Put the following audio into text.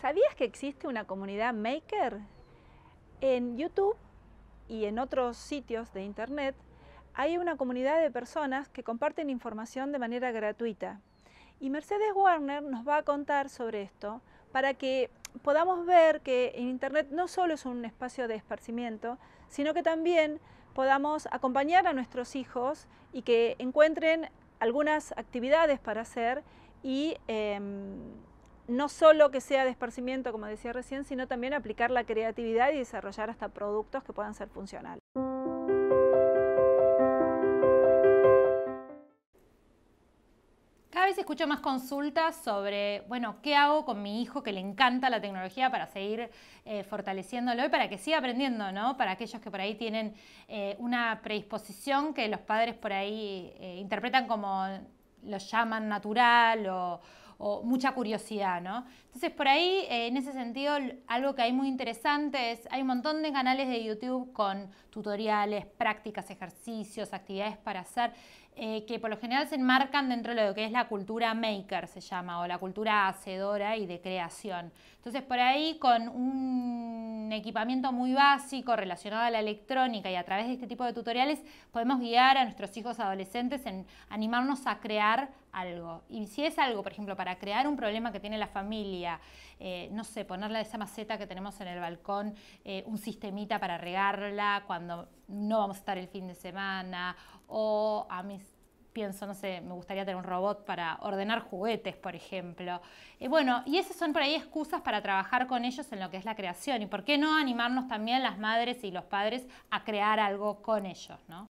¿Sabías que existe una comunidad maker? En YouTube y en otros sitios de Internet hay una comunidad de personas que comparten información de manera gratuita. Y Mercedes Warner nos va a contar sobre esto para que podamos ver que Internet no solo es un espacio de esparcimiento, sino que también podamos acompañar a nuestros hijos y que encuentren algunas actividades para hacer y em, no solo que sea de esparcimiento, como decía recién, sino también aplicar la creatividad y desarrollar hasta productos que puedan ser funcionales. Cada vez escucho más consultas sobre, bueno, ¿qué hago con mi hijo que le encanta la tecnología para seguir eh, fortaleciéndolo y para que siga aprendiendo, ¿no? Para aquellos que por ahí tienen eh, una predisposición que los padres por ahí eh, interpretan como lo llaman natural o, o mucha curiosidad, ¿no? Entonces por ahí, eh, en ese sentido, algo que hay muy interesante es, hay un montón de canales de YouTube con tutoriales, prácticas, ejercicios, actividades para hacer, eh, que por lo general se enmarcan dentro de lo que es la cultura maker, se llama, o la cultura hacedora y de creación. Entonces por ahí, con un equipamiento muy básico relacionado a la electrónica y a través de este tipo de tutoriales, podemos guiar a nuestros hijos adolescentes en animarnos a crear algo. Y si es algo, por ejemplo, para crear un problema que tiene la familia, eh, no sé, ponerle esa maceta que tenemos en el balcón, eh, un sistemita para regarla cuando no vamos a estar el fin de semana, o a mí pienso, no sé, me gustaría tener un robot para ordenar juguetes, por ejemplo. Eh, bueno, y esas son por ahí excusas para trabajar con ellos en lo que es la creación. ¿Y por qué no animarnos también las madres y los padres a crear algo con ellos, no?